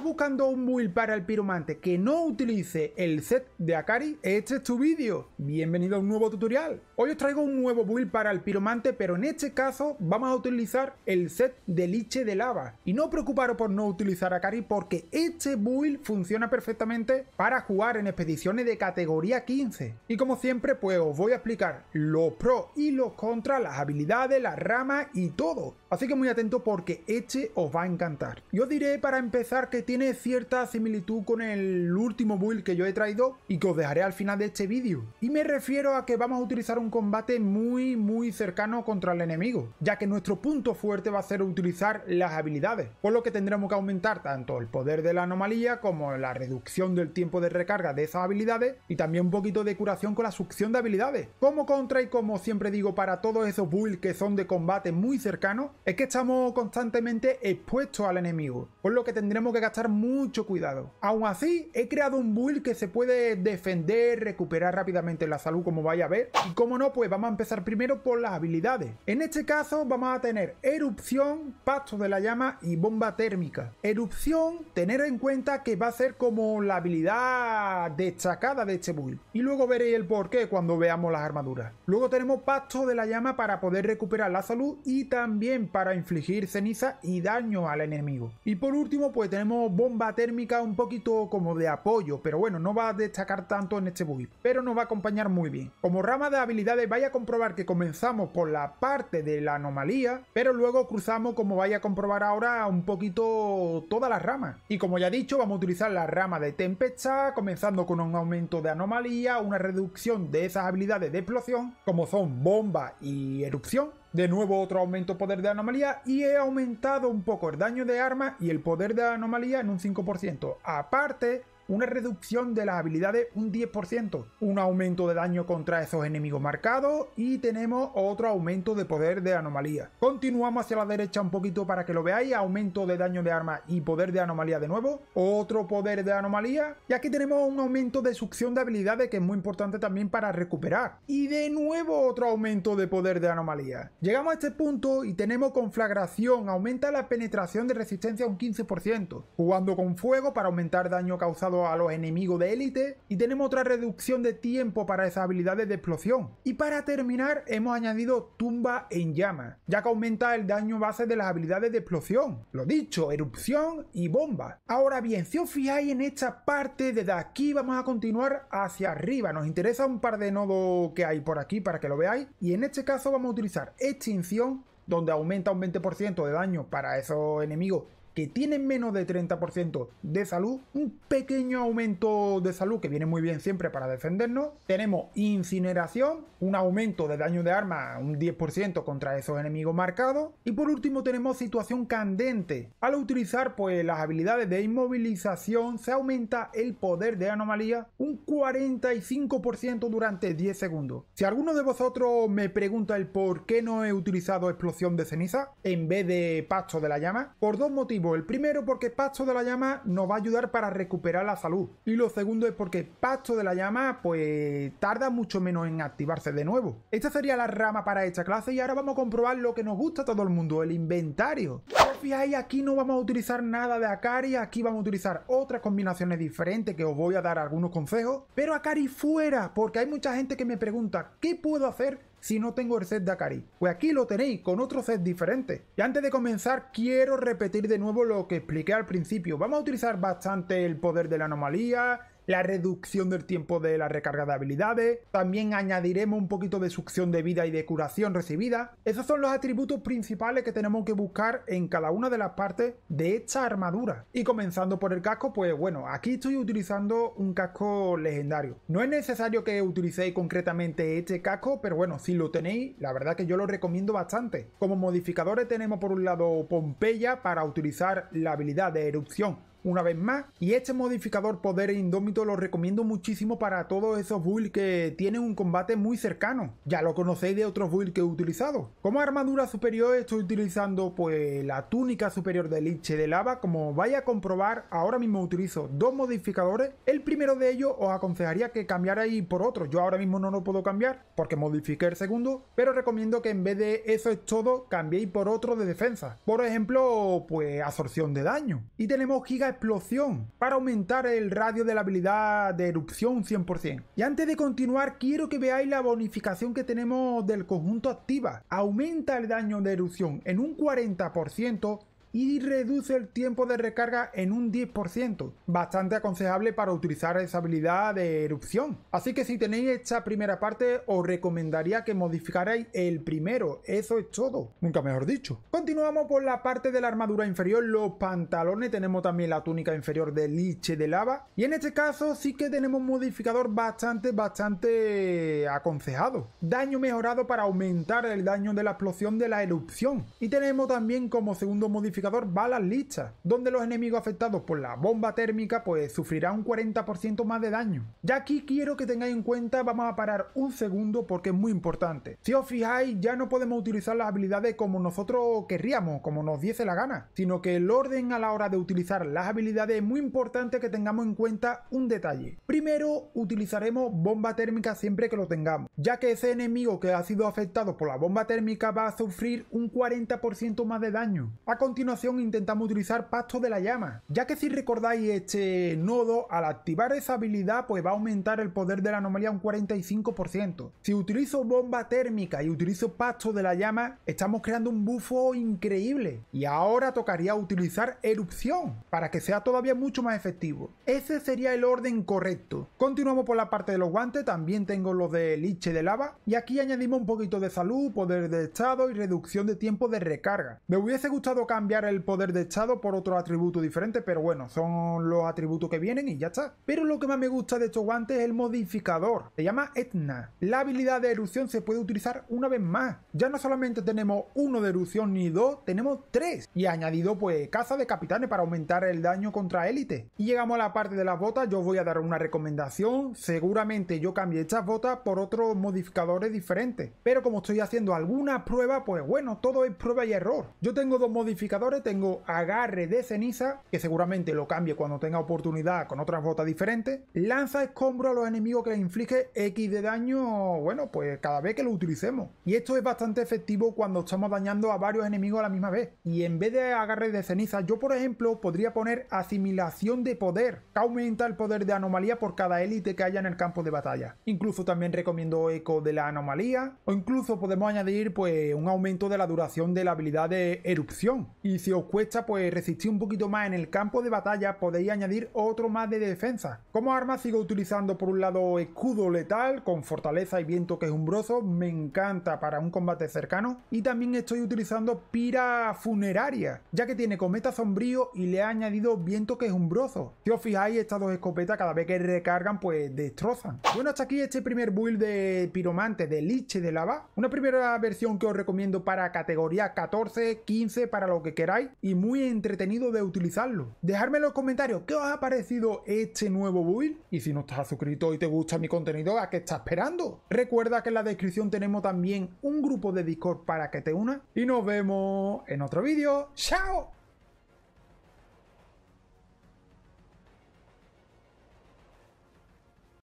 buscando un build para el piromante que no utilice el set de Akari, este es tu vídeo. Bienvenido a un nuevo tutorial. Hoy os traigo un nuevo build para el piromante, pero en este caso vamos a utilizar el set de liche de lava. Y no preocuparos por no utilizar Akari porque este build funciona perfectamente para jugar en expediciones de categoría 15. Y como siempre, pues os voy a explicar los pros y los contras, las habilidades, las ramas y todo. Así que muy atento porque este os va a encantar. Yo diré para empezar que tiene cierta similitud con el último build que yo he traído y que os dejaré al final de este vídeo. Y me refiero a que vamos a utilizar un combate muy muy cercano contra el enemigo, ya que nuestro punto fuerte va a ser utilizar las habilidades, por lo que tendremos que aumentar tanto el poder de la anomalía como la reducción del tiempo de recarga de esas habilidades y también un poquito de curación con la succión de habilidades. Como contra y como siempre digo para todos esos builds que son de combate muy cercano es que estamos constantemente expuestos al enemigo, por lo que tendremos que mucho cuidado. Aún así, he creado un build que se puede defender, recuperar rápidamente la salud como vaya a ver. Y como no, pues vamos a empezar primero por las habilidades. En este caso vamos a tener erupción, pasto de la llama y bomba térmica. Erupción, tener en cuenta que va a ser como la habilidad destacada de este build. Y luego veréis el porqué cuando veamos las armaduras. Luego tenemos pasto de la llama para poder recuperar la salud y también para infligir ceniza y daño al enemigo. Y por último, pues tenemos bomba térmica un poquito como de apoyo, pero bueno, no va a destacar tanto en este build, pero nos va a acompañar muy bien. Como rama de habilidades vaya a comprobar que comenzamos por la parte de la anomalía, pero luego cruzamos como vaya a comprobar ahora un poquito todas las ramas. Y como ya he dicho, vamos a utilizar la rama de tempestad, comenzando con un aumento de anomalía, una reducción de esas habilidades de explosión, como son bomba y erupción, de nuevo otro aumento poder de anomalía y he aumentado un poco el daño de arma y el poder de anomalía en un 5%. Aparte una reducción de las habilidades un 10%, un aumento de daño contra esos enemigos marcados y tenemos otro aumento de poder de anomalía. Continuamos hacia la derecha un poquito para que lo veáis, aumento de daño de arma y poder de anomalía de nuevo, otro poder de anomalía y aquí tenemos un aumento de succión de habilidades que es muy importante también para recuperar y de nuevo otro aumento de poder de anomalía. Llegamos a este punto y tenemos conflagración, aumenta la penetración de resistencia un 15%, jugando con fuego para aumentar daño causado a los enemigos de élite y tenemos otra reducción de tiempo para esas habilidades de explosión. Y para terminar hemos añadido tumba en llamas, ya que aumenta el daño base de las habilidades de explosión, lo dicho, erupción y bomba. Ahora bien, si os fijáis en esta parte, desde aquí vamos a continuar hacia arriba, nos interesa un par de nodos que hay por aquí para que lo veáis y en este caso vamos a utilizar extinción donde aumenta un 20% de daño para esos enemigos que tienen menos de 30% de salud, un pequeño aumento de salud que viene muy bien siempre para defendernos. Tenemos incineración, un aumento de daño de arma, un 10% contra esos enemigos marcados. Y por último tenemos situación candente. Al utilizar pues las habilidades de inmovilización se aumenta el poder de anomalía un 45% durante 10 segundos. Si alguno de vosotros me pregunta el por qué no he utilizado explosión de ceniza en vez de pasto de la llama, por dos motivos. El primero porque Pasto de la Llama nos va a ayudar para recuperar la salud. Y lo segundo es porque Pasto de la Llama pues tarda mucho menos en activarse de nuevo. Esta sería la rama para esta clase y ahora vamos a comprobar lo que nos gusta a todo el mundo, el inventario. Os fijáis, aquí no vamos a utilizar nada de Akari, aquí vamos a utilizar otras combinaciones diferentes que os voy a dar algunos consejos. Pero Akari fuera, porque hay mucha gente que me pregunta, ¿qué puedo hacer si no tengo el set de Akari? Pues aquí lo tenéis con otro set diferente. Y antes de comenzar quiero repetir de nuevo lo que expliqué al principio. Vamos a utilizar bastante el poder de la anomalía, la reducción del tiempo de la recarga de habilidades, también añadiremos un poquito de succión de vida y de curación recibida. Esos son los atributos principales que tenemos que buscar en cada una de las partes de esta armadura. Y comenzando por el casco, pues bueno, aquí estoy utilizando un casco legendario. No es necesario que utilicéis concretamente este casco, pero bueno, si lo tenéis, la verdad que yo lo recomiendo bastante. Como modificadores tenemos por un lado Pompeya para utilizar la habilidad de erupción una vez más. Y este modificador poder indómito lo recomiendo muchísimo para todos esos builds que tienen un combate muy cercano. Ya lo conocéis de otros builds que he utilizado. Como armadura superior estoy utilizando pues la túnica superior De Liche de Lava. Como vais a comprobar, ahora mismo utilizo dos modificadores. El primero de ellos os aconsejaría que cambiarais por otro. Yo ahora mismo no lo puedo cambiar porque modifiqué el segundo, pero recomiendo que en vez de eso es todo, cambiéis por otro de defensa. Por ejemplo, pues absorción de daño. Y tenemos giga explosión para aumentar el radio de la habilidad de erupción 100%. Y antes de continuar quiero que veáis la bonificación que tenemos del conjunto activa. Aumenta el daño de erupción en un 40% y reduce el tiempo de recarga en un 10%, bastante aconsejable para utilizar esa habilidad de erupción. Así que si tenéis esta primera parte os recomendaría que modificarais el primero, eso es todo, nunca mejor dicho. Continuamos por la parte de la armadura inferior, los pantalones, tenemos también la túnica inferior de liche de lava y en este caso sí que tenemos un modificador bastante, bastante aconsejado. Daño mejorado para aumentar el daño de la explosión de la erupción y tenemos también como segundo modificador balas listas, donde los enemigos afectados por la bomba térmica pues sufrirá un 40% más de daño. Ya aquí quiero que tengáis en cuenta, vamos a parar un segundo porque es muy importante. Si os fijáis, ya no podemos utilizar las habilidades como nosotros querríamos, como nos diese la gana, sino que el orden a la hora de utilizar las habilidades es muy importante que tengamos en cuenta un detalle. Primero, utilizaremos bomba térmica siempre que lo tengamos, ya que ese enemigo que ha sido afectado por la bomba térmica va a sufrir un 40% más de daño. A continuación, intentamos utilizar Pasto de la Llama, ya que si recordáis este nodo, al activar esa habilidad pues va a aumentar el poder de la anomalía un 45%. Si utilizo bomba térmica y utilizo Pasto de la Llama, estamos creando un bufo increíble. Y ahora tocaría utilizar Erupción, para que sea todavía mucho más efectivo. Ese sería el orden correcto. Continuamos por la parte de los guantes, también tengo los de liche de lava, y aquí añadimos un poquito de salud, poder de estado y reducción de tiempo de recarga. Me hubiese gustado cambiar el poder de estado por otro atributo diferente, pero bueno, son los atributos que vienen y ya está. Pero lo que más me gusta de estos guantes es el modificador. Se llama Etna. La habilidad de erupción se puede utilizar una vez más. Ya no solamente tenemos uno de erupción ni dos, tenemos tres. Y añadido pues caza de capitanes para aumentar el daño contra élite. Y llegamos a la parte de las botas, yo voy a dar una recomendación. Seguramente yo cambie estas botas por otros modificadores diferentes. Pero como estoy haciendo alguna prueba, pues bueno, todo es prueba y error. Yo tengo dos modificadores tengo agarre de ceniza, que seguramente lo cambie cuando tenga oportunidad con otras botas diferentes, lanza escombro a los enemigos que inflige X de daño, bueno, pues cada vez que lo utilicemos. Y esto es bastante efectivo cuando estamos dañando a varios enemigos a la misma vez. Y en vez de agarre de ceniza, yo por ejemplo podría poner asimilación de poder, que aumenta el poder de anomalía por cada élite que haya en el campo de batalla. Incluso también recomiendo eco de la anomalía, o incluso podemos añadir pues un aumento de la duración de la habilidad de erupción. Y si os cuesta pues resistir un poquito más en el campo de batalla, podéis añadir otro más de defensa. Como arma sigo utilizando por un lado escudo letal con fortaleza y viento que es me encanta para un combate cercano. Y también estoy utilizando pira funeraria, ya que tiene cometa sombrío y le ha añadido viento que es Si os fijáis, estas dos escopetas cada vez que recargan pues destrozan. Bueno, hasta aquí este primer build de piromante, de liche de lava. Una primera versión que os recomiendo para categoría 14, 15, para lo que queráis y muy entretenido de utilizarlo. Dejadme en los comentarios qué os ha parecido este nuevo build y si no estás suscrito y te gusta mi contenido, ¿a qué estás esperando? Recuerda que en la descripción tenemos también un grupo de Discord para que te unas y nos vemos en otro vídeo. ¡Chao!